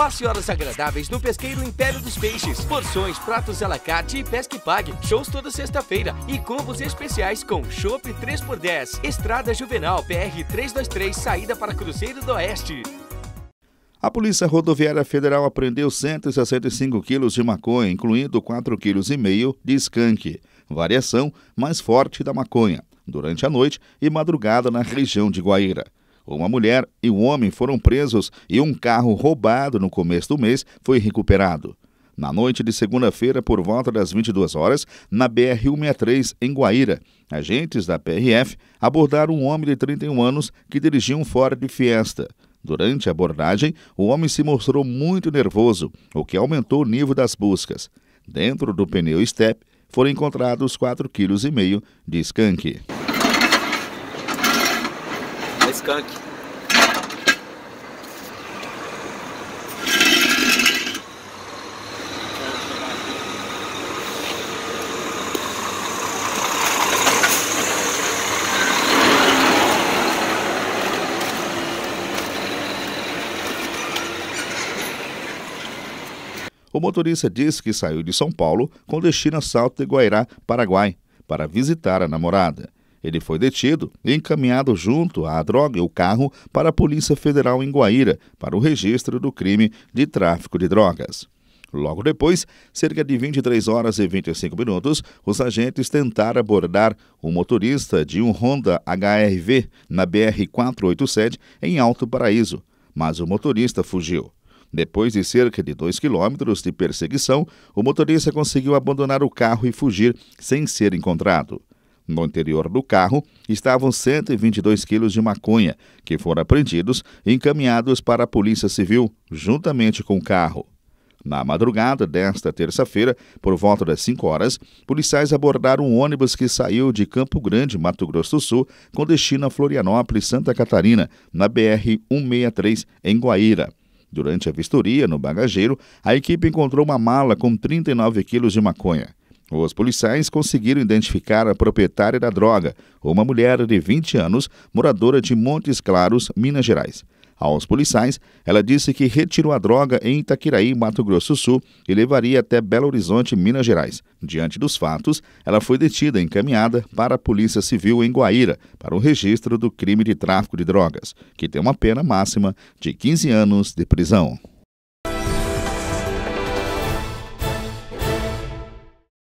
Passe horas agradáveis no Pesqueiro Império dos Peixes. Porções, pratos alacarte e pesca e pague. Shows toda sexta-feira e combos especiais com Chopp 3x10. Estrada Juvenal PR 323, saída para Cruzeiro do Oeste. A Polícia Rodoviária Federal apreendeu 165 quilos de maconha, incluindo 4,5 quilos de skunk, variação mais forte da maconha, durante a noite e madrugada na região de Guaíra. Uma mulher e um homem foram presos e um carro roubado no começo do mês foi recuperado. Na noite de segunda-feira, por volta das 22 horas, na BR-163, em Guaíra, agentes da PRF abordaram um homem de 31 anos que dirigia um fora de Fiesta. Durante a abordagem, o homem se mostrou muito nervoso, o que aumentou o nível das buscas. Dentro do pneu Step foram encontrados 4,5 kg de skunk skunk. O motorista disse que saiu de São Paulo com destino a Salto de Guairá, Paraguai, para visitar a namorada. Ele foi detido e encaminhado junto à droga e o carro para a Polícia Federal em Guaíra para o registro do crime de tráfico de drogas. Logo depois, cerca de 23 horas e 25 minutos, os agentes tentaram abordar o motorista de um Honda HRV na BR-487 em Alto Paraíso, mas o motorista fugiu. Depois de cerca de 2 quilômetros de perseguição, o motorista conseguiu abandonar o carro e fugir sem ser encontrado. No interior do carro estavam 122 quilos de maconha, que foram apreendidos e encaminhados para a Polícia Civil, juntamente com o carro. Na madrugada desta terça-feira, por volta das 5 horas, policiais abordaram um ônibus que saiu de Campo Grande, Mato Grosso do Sul, com destino a Florianópolis, Santa Catarina, na BR-163, em Guaíra. Durante a vistoria, no bagageiro, a equipe encontrou uma mala com 39 quilos de maconha. Os policiais conseguiram identificar a proprietária da droga, uma mulher de 20 anos, moradora de Montes Claros, Minas Gerais. Aos policiais, ela disse que retirou a droga em Itaquiraí, Mato Grosso do Sul, e levaria até Belo Horizonte, Minas Gerais. Diante dos fatos, ela foi detida e encaminhada para a Polícia Civil em Guaíra para o registro do crime de tráfico de drogas, que tem uma pena máxima de 15 anos de prisão.